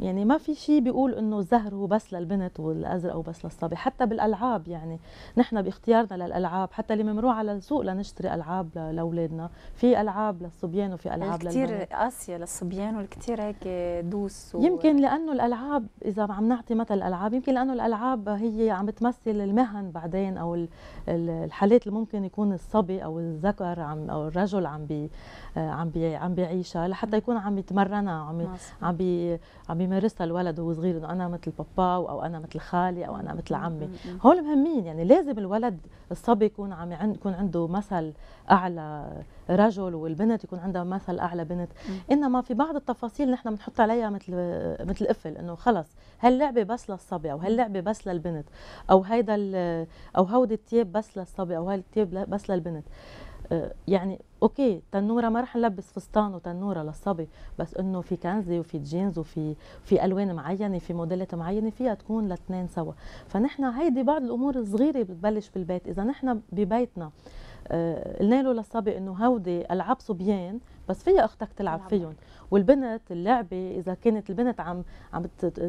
يعني ما في شيء بيقول انه الزهر هو بس للبنت والازرق هو بس للصبي حتى بالالعاب يعني نحن باختيارنا للالعاب حتى لما بنروح على السوق لنشتري العاب لاولادنا في العاب للصبيان وفي العاب كثير قاسيه للصبيان والكثير هيك دوس و... يمكن لانه الالعاب اذا عم نعطي مثل الالعاب يمكن لانه الالعاب هي عم بتمثل المهن بعدين او الحالات اللي ممكن يكون الصبي او الذكر عم او الرجل عم بي آه، عم بي عم بيعيشها لحتى يكون عم يتمرنها عم عم بي عم يمارسها الولد وهو صغير انه انا مثل بابا او انا مثل خالي او انا مثل عمي هول مهمين يعني لازم الولد الصبي يكون عم يكون عنده مثل اعلى رجل والبنت يكون عندها مثل اعلى بنت انما في بعض التفاصيل نحن بنحط عليها مثل مثل قفل انه خلص هاللعبه بس للصبي او هاللعبه بس للبنت او هيدا او هودي التياب بس للصبي او هالتياب بس للبنت آه، يعني اوكي تنوره ما رح نلبس فستان وتنوره للصبي بس انه في كنزه وفي جينز وفي في الوان معينه في موديلات معينه فيها تكون لاثنين سوا فنحن هيدي بعض الامور الصغيره بتبلش بالبيت اذا نحن ببيتنا آه، قلنا له للصبي انه هودي العاب صبيان بس فيها اختك تلعب نعم. فيهم والبنت اللعبه اذا كانت البنت عم عم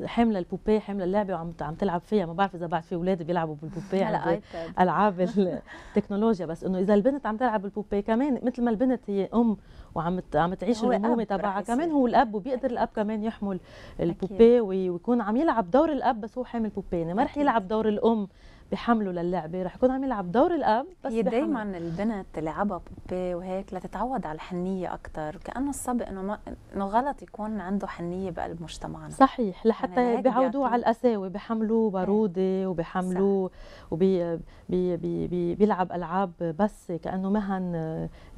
حامله البوبيه حامله اللعبه وعم عم تلعب فيها ما بعرف اذا بعد في اولاد بيلعبوا بالبوبيه على العاب التكنولوجيا بس انه اذا البنت عم تلعب بالبوبيه كمان مثل ما البنت هي ام وعم عم تعيش الامومه تبعها كمان هو الاب وبيقدر الاب كمان يحمل البوبيه ويكون عم يلعب دور الاب بس هو حامل بوبيه يعني ما رح يلعب دور الام بحمله للعبه رح يكون عم يلعب دور الاب بس هي دائما البنت تلعبها بوبي وهيك لتتعود على الحنيه اكثر كانه الصبي انه انه غلط يكون عنده حنيه بقلب مجتمعنا صحيح لحتى يعني بيعودوه على القساوه بحملوه إيه. باروده وبحملوه وبيلعب وبي العاب بس كانه مهن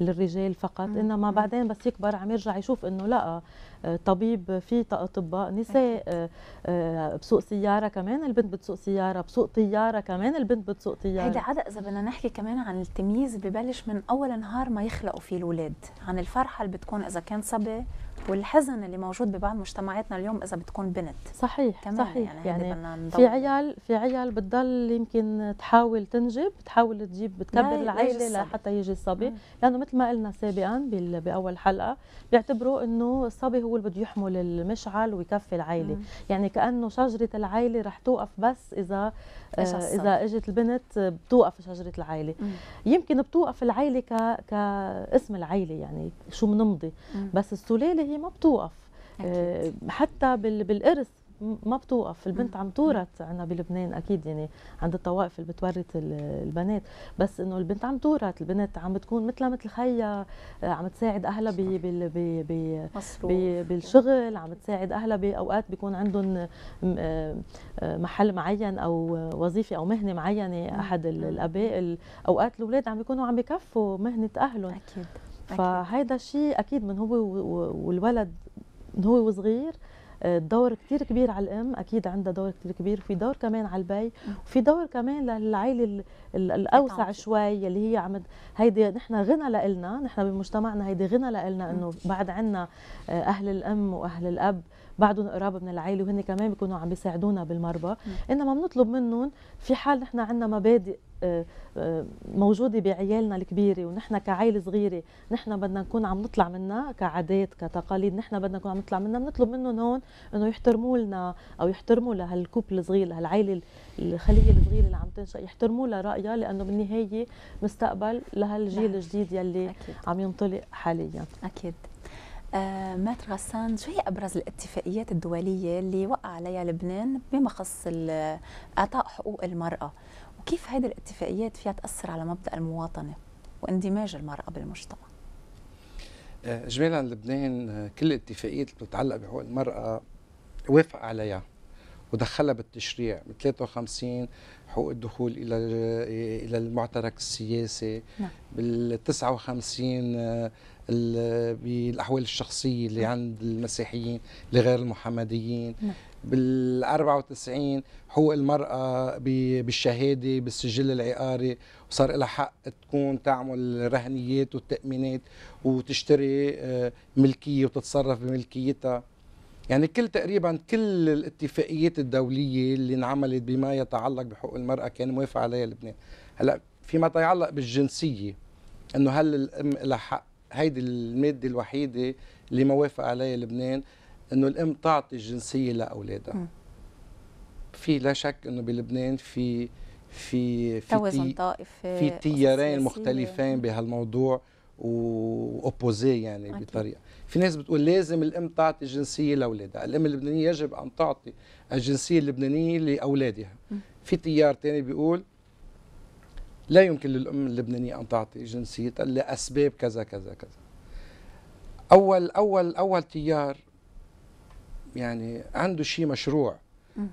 للرجال فقط انما بعدين بس يكبر عم يرجع يشوف انه لا آه، طبيب في اطباء نساء آه، آه، بسوق سياره كمان البنت بتسوق سياره بسوق طياره كمان البنت بتسوق طياره هيدا عدا اذا بدنا نحكي كمان عن التمييز ببلش من اول نهار ما يخلقوا فيه الاولاد عن الفرحه اللي بتكون اذا كان صبي والحزن اللي موجود ببعض مجتمعاتنا اليوم اذا بتكون بنت صحيح كمان صحيح يعني, يعني في عيال في عيال بتضل يمكن تحاول تنجب تحاول تجيب بتكبر العائله لحتى يجي الصبي مم. لانه مثل ما قلنا سابقا باول حلقه بيعتبروا انه الصبي هو اللي بده يحمل المشعل ويكفي العائله يعني كانه شجره العائله رح توقف بس اذا آه، اذا اجت البنت آه، بتوقف شجره العائله يمكن بتوقف العائله ك... كاسم العائله يعني شو بنمضي بس السلاله هي ما بتوقف أكيد. آه، حتى بالارث ما بتوقف البنت عم تورث عندنا بلبنان اكيد يعني عند الطوائف اللي بتورث البنات بس انه البنت عم تورث البنت عم بتكون مثلها مثل خيها آه، عم تساعد اهلها بي بي بي بي بي بالشغل عم تساعد اهلها باوقات بيكون عندهم آه، آه، محل معين او وظيفه او مهنه معينه احد الاباء اوقات الاولاد عم بيكونوا عم بكفوا مهنه اهلهم اكيد فهيدا الشيء اكيد من هو والولد من هو وصغير دور كثير كبير على الام اكيد عندها دور كثير كبير وفي دور كمان على البي وفي دور كمان للعائله الاوسع شوي اللي هي عم هيدي نحن غنى لنا نحن بمجتمعنا هيدي غنى لنا انه بعد عندنا آه، اهل الام واهل الاب بعدهم قراب من العائله وهن كمان بيكونوا عم بيساعدونا بالمربى انما بنطلب منهم في حال نحن عندنا مبادئ موجودة بعيالنا الكبيرة ونحن كعائلة صغيرة نحن بدنا نكون عم نطلع منها كعادات كتقاليد نحن بدنا نكون عم نطلع منها بنطلب منهم هون انه يحترموا لنا او يحترموا لهالكوب الصغير لهالعائلة الخلية الصغيرة اللي عم تنشأ يحترموا لها رأيها لأنه بالنهاية مستقبل لهالجيل نعم. الجديد يلي أكيد. عم ينطلق حاليا أكيد آه مات غسان شو هي ابرز الاتفاقيات الدوليه اللي وقع عليها لبنان بما خص اعطاء حقوق المراه كيف هذه الاتفاقيات فيها تأثر على مبدأ المواطنة واندماج المرأة بالمجتمع اجمالا آه، لبنان آه، كل الاتفاقيات اللي بتتعلق بحقوق المراه وافق عليها ودخلها بالتشريع من 53 حقوق الدخول الى الى المعترك السياسي نعم. بال 59 آه، بالاحوال الشخصيه اللي نعم. عند المسيحيين لغير المحمديين نعم. بال 94 حقوق المرأة بالشهادة بالسجل العقاري وصار لها حق تكون تعمل رهنيات والتأمينات وتشتري آه، ملكية وتتصرف بملكيتها يعني كل تقريبا كل الاتفاقيات الدولية اللي انعملت بما يتعلق بحقوق المرأة كان موافق عليها لبنان هلا فيما يتعلق بالجنسية انه هل الام لها حق هيدي المادة الوحيدة اللي ما وافق عليها لبنان انه الام تعطي الجنسيه لاولادها في لا شك انه بلبنان في في في توازن طائفي في تيارين مختلفين بهالموضوع واوبوزي يعني أكيد. بطريقه في ناس بتقول لازم الام تعطي الجنسيه لاولادها الام اللبنانيه يجب ان تعطي الجنسيه اللبنانيه لاولادها في تيار ثاني بيقول لا يمكن للام اللبنانيه ان تعطي جنسيتها لاسباب كذا كذا كذا اول اول اول تيار يعني عنده شيء مشروع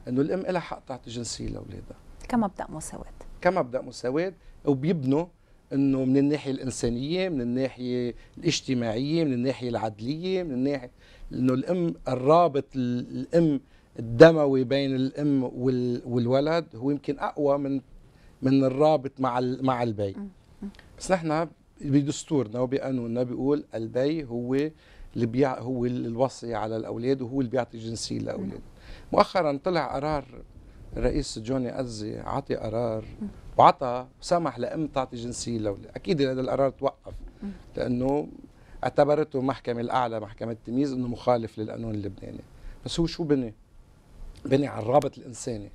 انه الام لها حق تعطي جنسيه لاولادها كمبدا مساواه كمبدا مساواه وبيبنوا انه من الناحيه الانسانيه من الناحيه الاجتماعيه من الناحيه العدليه من الناحيه انه الام الرابط الام الدموي بين الام والولد هو يمكن اقوى من من الرابط مع مع البي بس نحن بدستورنا وبقانوننا بيقول البي هو اللي بيع هو الوصي على الاولاد وهو اللي بيعطي جنسيه للاولاد مؤخرا طلع قرار الرئيس جوني أزي عطي قرار وعطى سمح لأم تعطي جنسية لأولاد أكيد هذا القرار توقف لأنه اعتبرته المحكمة الأعلى محكمة التمييز أنه مخالف للقانون اللبناني بس هو شو بني؟ بني على الرابط الإنساني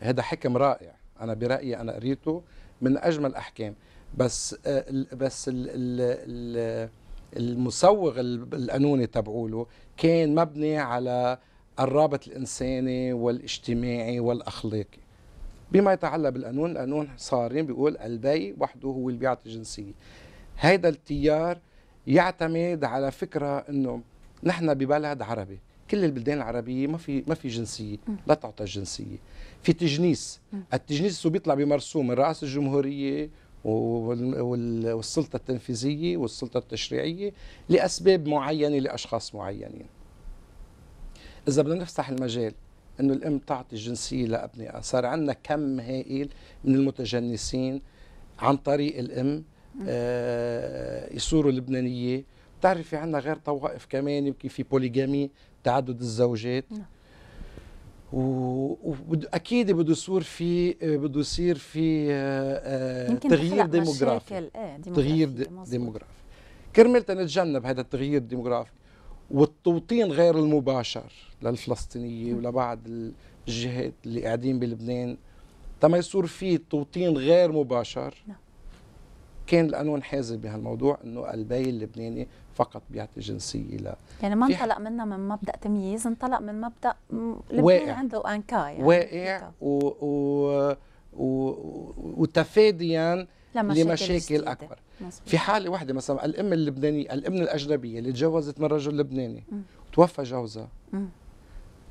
هذا حكم رائع أنا برأيي أنا قريته من أجمل الأحكام بس آه بس ال ال ال المسوغ القانوني تبعوله كان مبني على الرابط الإنساني والاجتماعي والأخلاقي بما يتعلق بالقانون القانون صارم بيقول البي وحده هو اللي بيعطي جنسية هذا التيار يعتمد على فكرة أنه نحن ببلد عربي كل البلدان العربية ما في ما في جنسية لا تعطى الجنسية في تجنيس التجنيس بيطلع بمرسوم من رئاسة الجمهورية والسلطه التنفيذيه والسلطه التشريعيه لاسباب معينه لاشخاص معينين. اذا بدنا نفتح المجال انه الام تعطي الجنسيه لابنائها، صار عندنا كم هائل من المتجنسين عن طريق الام آه يصوروا لبنانيه، بتعرفي عندنا غير طوائف كمان يمكن في بوليجامي تعدد الزوجات نعم. واكيد بده يصير في بده يصير في آه، آه، إيه، تغيير ديموغرافي تغيير ديموغرافي كرمال تنتجنب هذا التغيير الديموغرافي والتوطين غير المباشر للفلسطينيه ولبعض الجهات اللي قاعدين بلبنان تما يصير في توطين غير مباشر نعم. كان القانون حازم بهالموضوع انه البي اللبناني فقط بيعطي جنسيه ل يعني ما انطلق منا من مبدا تمييز انطلق من مبدا لبنان عنده انكا يعني واقع و... و... و... وتفاديا لمشاكل, لمشاكل اكبر مصرح. في حاله واحده مثلا الام اللبنانيه الام الاجنبيه اللي تجوزت من رجل لبناني توفى جوزها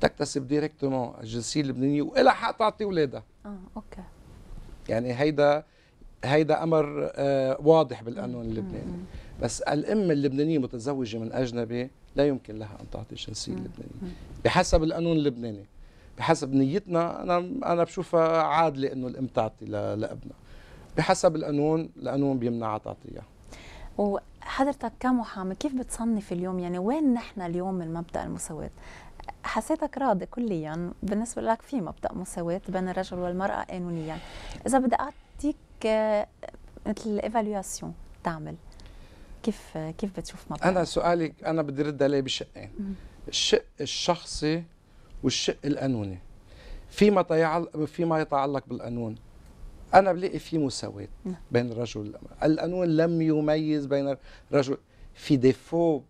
تكتسب ديريكتومون الجنسيه اللبنانيه والها حق تعطي اولادها اه اوكي يعني هيدا هيدا امر آه، واضح بالقانون اللبناني بس الام اللبنانيه متزوجه من اجنبي لا يمكن لها ان تعطي الجنسيه اللبنانيه بحسب القانون اللبناني بحسب نيتنا انا انا بشوفها عادله انه الام تعطي لابنها بحسب القانون القانون بيمنعها تعطيها وحضرتك كمحامي كيف بتصنف اليوم يعني وين نحن اليوم من مبدا المساواه حسيتك راضي كليا بالنسبه لك في مبدا مساواه بين الرجل والمراه قانونيا اذا بدي مثل آه، الايفالياسيون تعمل كيف آه، كيف بتشوف مطلع؟ انا سؤالك انا بدي رد عليه بشقين الشق الشخصي والشق القانوني فيما فيما يتعلق بالقانون انا بلاقي في مساواه بين الرجل القانون لم يميز بين الرجل في ديفو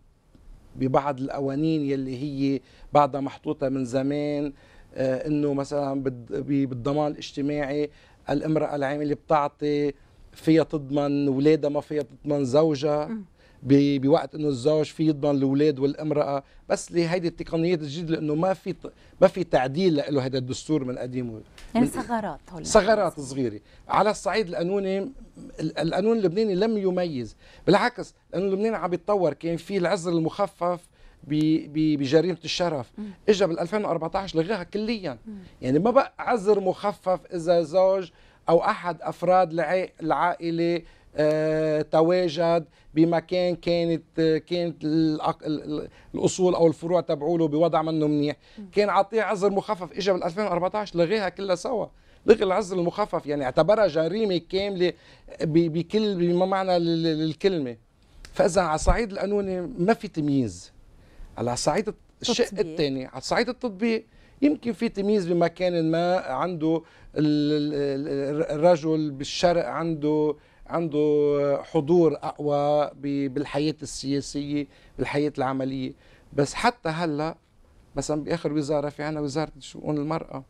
ببعض القوانين يلي هي بعدها محطوطه من زمان آه، انه مثلا بالضمان الاجتماعي الامرأة العاملة بتعطي فيها تضمن ولادها ما فيها تضمن زوجها بوقت انه الزوج في يضمن الاولاد والامراه بس لهيدي التقنيات الجديده لانه ما في ما في تعديل له هذا الدستور من قديم يعني ثغرات ثغرات صغيره على الصعيد القانوني القانون اللبناني لم يميز بالعكس لانه اللبناني عم يتطور كان في العزل المخفف بجريمه الشرف اجى بال 2014 لغاها كليا يعني ما بقى عذر مخفف اذا زوج او احد افراد العائله آه، تواجد بمكان كانت كانت الاصول او الفروع تبعوله بوضع منه منيح كان عطيه عذر مخفف اجى بال 2014 لغاها كلها سوا لغي العذر المخفف يعني اعتبرها جريمه كامله بكل بما معنى الكلمه فاذا على الصعيد القانوني ما في تمييز على صعيد الشق الثاني على صعيد التطبيق يمكن في تمييز بمكان ما عنده الرجل بالشرق عنده عنده حضور اقوى بالحياه السياسيه بالحياه العمليه بس حتى هلا مثلا باخر وزاره في عنا وزاره شؤون المراه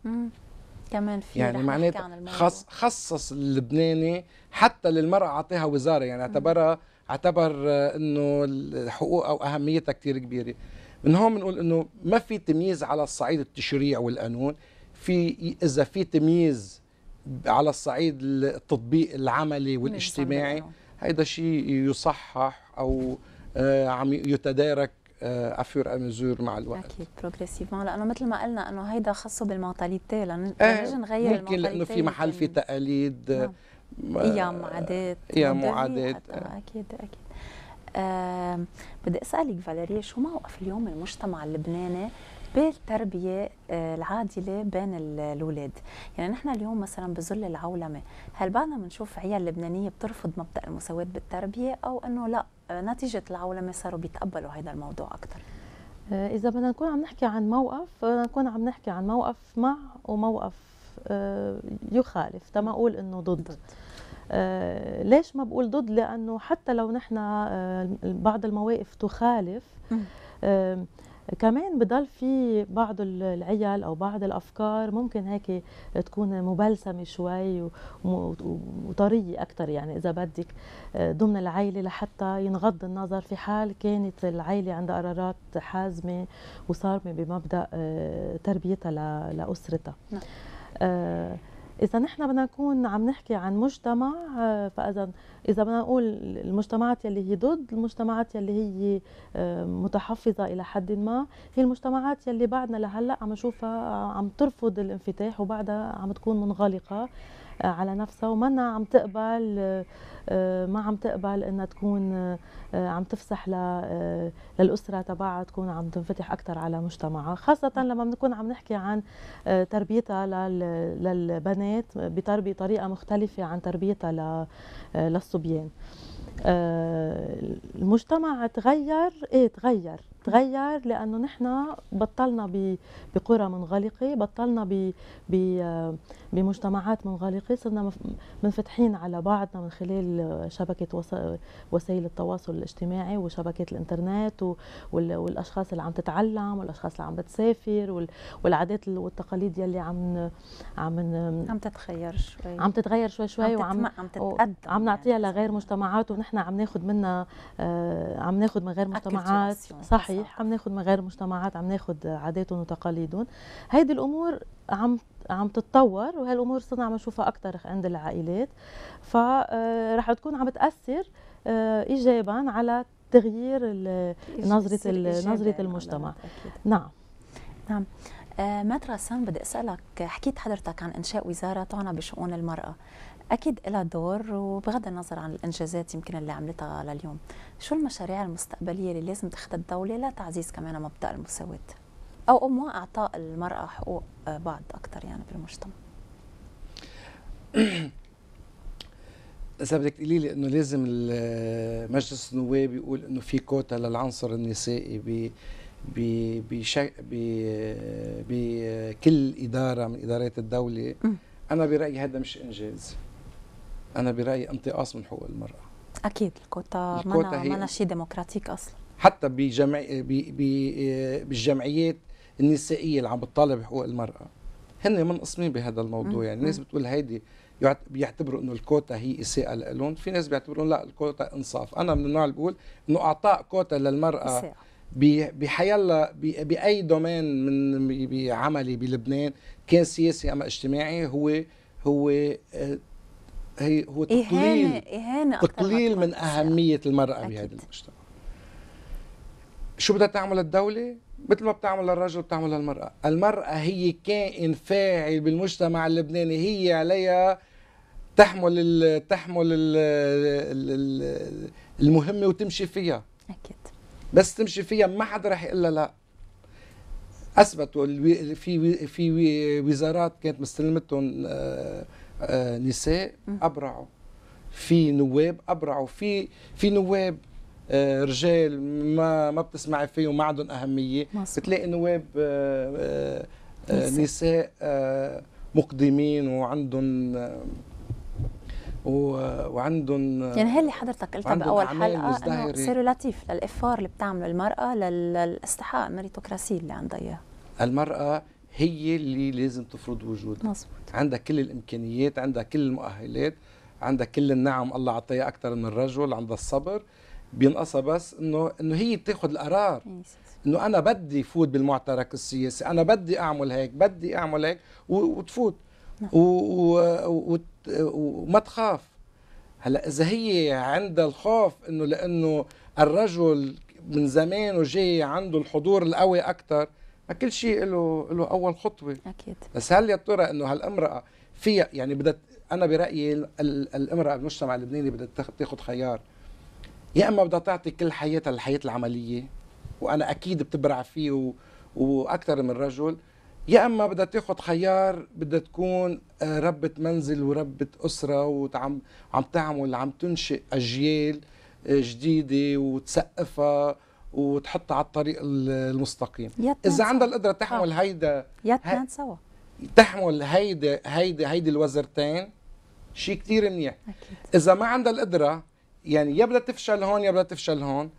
كمان في يعني معناتها خص خصص اللبناني حتى للمراه اعطيها وزاره يعني اعتبرها اعتبر انه الحقوق او اهميتها كثير كبيره من هون بنقول انه ما في تمييز على الصعيد التشريع والقانون في اذا في تمييز على الصعيد التطبيق العملي والاجتماعي هيدا شيء يصحح او آه، عم يتدارك افير آه، امزور مع الوقت اكيد بروجريسيفون لانه مثل ما قلنا انه هيدا خاصه بالمونتاليتي لنرجع إيه، نغير ممكن لانه في محل في تقاليد نعم. ايام عادات ايام وعادات اكيد اكيد أه بدي اسالك فاليريا شو موقف اليوم المجتمع اللبناني بالتربيه آه، العادله بين الاولاد يعني نحن اليوم مثلا بظل العولمه هل بعدنا بنشوف عيال لبنانيه بترفض مبدا المساواه بالتربيه او انه لا نتيجه العولمه صاروا بيتقبلوا هذا الموضوع اكثر آه، اذا بدنا نكون عم نحكي عن موقف بدنا نكون عم نحكي عن موقف مع وموقف آه، يخالف تما أقول أنه ضد, ضد. آه ليش ما بقول ضد لأنه حتى لو نحن آه بعض المواقف تخالف آه كمان بضل في بعض العيال او بعض الافكار ممكن هيك تكون مبلسمه شوي وطريه اكثر يعني اذا بدك آه، ضمن العائله لحتى ينغض النظر في حال كانت العائله عندها قرارات حازمه وصارمه بمبدا آه، تربيتها لاسرتها نعم. آه، اذا نحن بدنا نكون عم نحكي عن مجتمع آه، فاذا اذا بدنا نقول المجتمعات يلي هي ضد المجتمعات يلي هي آه، متحفظه الى حد ما هي المجتمعات يلي بعدنا لهلا عم نشوفها عم ترفض الانفتاح وبعدها عم تكون منغلقه آه، على نفسها ومنا عم تقبل آه، آه، ما عم تقبل انها تكون عم تفسح للاسره تبعها تكون عم تنفتح اكثر على مجتمعها خاصه لما بنكون عم نحكي عن تربيتها للبنات بطريقه مختلفه عن تربيتها للصبيان المجتمع تغير ايه تغير تغير لانه نحن بطلنا بقرى منغلقه بطلنا بمجتمعات منغلقه صرنا منفتحين على بعضنا من خلال شبكه وسائل التواصل الاجتماعي وشبكه الانترنت والاشخاص اللي عم تتعلم والاشخاص اللي عم بتسافر والعادات والتقاليد يلي عم عم عم تتغير شوي عم تتغير شوي شوي عم وعم عم تتقدم عم نعطيها يعني. لغير مجتمعات ونحن عم ناخذ منها آه، عم ناخذ من غير مجتمعات صحيح صحيح عم ناخذ من غير مجتمعات عم ناخذ عاداتهم وتقاليدهم هيدي الامور عم عم تتطور وهالامور صرنا عم نشوفها اكثر عند العائلات فرح آه، تكون عم تاثر آه، ايجابا على تغيير نظره نظره المجتمع نعم نعم آه، مات رسام بدي اسالك حكيت حضرتك عن انشاء وزاره تعنى بشؤون المراه اكيد لها دور وبغض النظر عن الانجازات يمكن اللي عملتها لليوم شو المشاريع المستقبليه اللي لازم تاخذها الدوله لتعزيز كمان مبدا المساواه او ام اعطاء المراه حقوق آه، بعض اكثر يعني بالمجتمع اذا بدك تقولي لي انه لازم مجلس النواب يقول انه في كوتا للعنصر النسائي ب بشك... ب... بكل اداره من ادارات الدوله انا برايي هذا مش انجاز انا برايي امتقاص من حقوق المراه اكيد الكوتا الكوتا منا, منا شيء ديمقراطيك اصلا حتى بجمع بالجمعيات النسائيه اللي عم بتطالب بحقوق المراه هن منقسمين بهذا الموضوع يعني الناس بتقول هيدي بيعتبروا انه الكوتا هي اساءه لهم في ناس بيعتبروا لا الكوتا انصاف انا من النوع اللي بقول انه اعطاء كوتا للمراه إساءة. بحيلا باي دومين من بعملي بلبنان كان سياسي اما اجتماعي هو هو آه، هي هو تقليل إهانة إهانة تقليل من أهمية المرأة بهذا المجتمع شو بدها تعمل الدولة؟ مثل ما بتعمل للرجل بتعمل للمرأة المرأة هي كائن فاعل بالمجتمع اللبناني هي عليها تحمل الـ تحمل الـ الـ المهمة وتمشي فيها أكيد بس تمشي فيها ما حدا رح يقول لا اثبتوا في في وزارات كانت مستلمتهم آه، آه، نساء ابرعوا في نواب ابرعوا في في نواب آه، رجال ما ما بتسمعي فيهم ما عندهم اهميه مصر. بتلاقي نواب آه، نساء مقدمين وعندهم وعندهم يعني هي اللي حضرتك قلتها باول حلقه انه سيرو لطيف للافار اللي بتعمله المراه للاستحقاق الميريتوكراسي اللي عندها اياه المراه هي اللي لازم تفرض وجودها مزبوط. عندها كل الامكانيات عندها كل المؤهلات عندها كل النعم الله عطيها اكثر من الرجل عندها الصبر بينقصها بس انه انه هي تاخذ القرار إيه، انه انا بدي فوت بالمعترك السياسي انا بدي اعمل هيك بدي اعمل هيك وتفوت نعم. وما تخاف هلا اذا هي عندها الخوف انه لانه الرجل من زمان وجاي عنده الحضور القوي اكثر ما كل شيء له له اول خطوه اكيد بس هل يا ترى انه هالامراه فيها يعني بدها انا برايي الامراه بالمجتمع اللبناني بدها تاخذ خيار يا اما بدها تعطي كل حياتها للحياه العمليه وانا اكيد بتبرع فيه واكثر من رجل يا اما بدها تاخذ خيار بدها تكون آه، ربة منزل وربة اسره وعم عم تعمل عم تنشئ اجيال آه، جديده وتسقفها وتحطها على الطريق المستقيم اذا عندها القدره تحمل آه. هيدا يتنان سوا تحمل هيدا هيدا هيدي الوزرتين شيء كثير منيح اذا ما عندها القدره يعني يا بدها تفشل هون يا بدها تفشل هون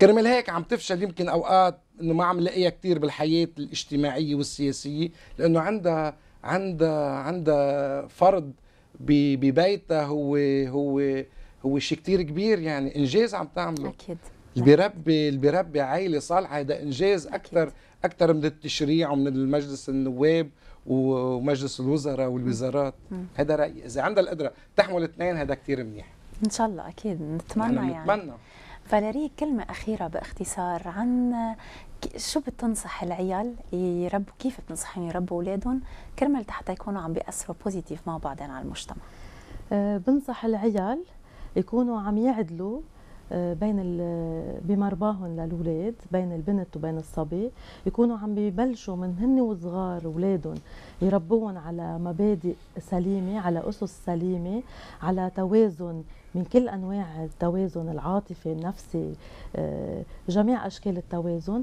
كرمال هيك عم تفشل يمكن اوقات انه ما عم لاقيها كثير بالحياه الاجتماعيه والسياسيه لانه عندها عندها عندها فرض ببيتها هو هو هو شيء كثير كبير يعني انجاز عم تعمله اكيد اللي بيربي اللي بيربي عائله صالحه هذا انجاز اكثر اكثر من التشريع ومن المجلس النواب ومجلس الوزراء والوزارات هذا رايي اذا عندها القدره تحمل اثنين هذا كثير منيح ان شاء الله اكيد نتمنى يعني نتمنى فاليري كلمة أخيرة باختصار عن شو بتنصح العيال يربوا كيف بتنصحهم يربوا أولادهم كرمال حتى يكونوا عم بيأثروا بوزيتيف مع بعضهم على المجتمع أه بنصح العيال يكونوا عم يعدلوا آه، بين بمرباهم للاولاد بين البنت وبين الصبي يكونوا عم ببلشوا من هن وصغار اولادهم يربوهم على مبادئ سليمه على اسس سليمه على توازن من كل انواع التوازن العاطفي النفسي آه، جميع اشكال التوازن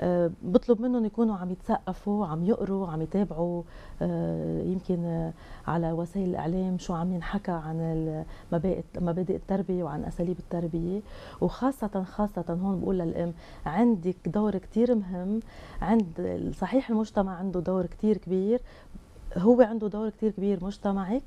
آه، بطلب منهم يكونوا عم يتثقفوا عم يقروا عم يتابعوا آه، يمكن آه، على وسائل الاعلام شو عم ينحكى عن مبادئ التربيه وعن اساليب التربيه وخاصه خاصه هون بقول للام عندك دور كثير مهم عند صحيح المجتمع عنده دور كثير كبير هو عنده دور كثير كبير مجتمعك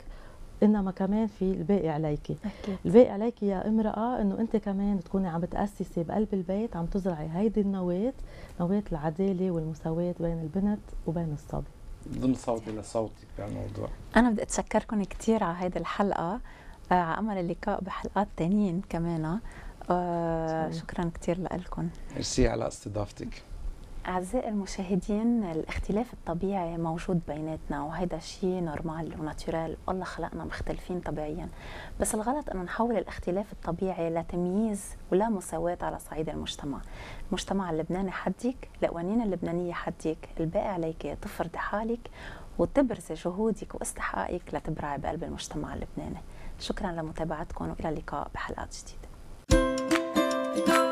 انما كمان في الباقي عليك أكيد. الباقي عليك يا امراه انه انت كمان تكوني عم تاسسي بقلب البيت عم تزرعي هيدي النواه نواه العداله والمساواه بين البنت وبين الصبي ضمن صوتي لصوتك بهالموضوع انا بدي اتشكركم كثير على هيدي الحلقه آه، على امل اللقاء بحلقات ثانيين كمان آه، شكرا كثير لكم ميرسي على استضافتك أعزائي المشاهدين الاختلاف الطبيعي موجود بيناتنا وهذا شيء نورمال وناتورال الله خلقنا مختلفين طبيعيا بس الغلط أنه نحول الاختلاف الطبيعي لتمييز ولا مساواة على صعيد المجتمع المجتمع اللبناني حدك القوانين اللبنانية حدك الباقي عليك تفرضي حالك وتبرزي جهودك واستحقائك لتبرعي بقلب المجتمع اللبناني شكرا لمتابعتكم وإلى اللقاء بحلقات جديدة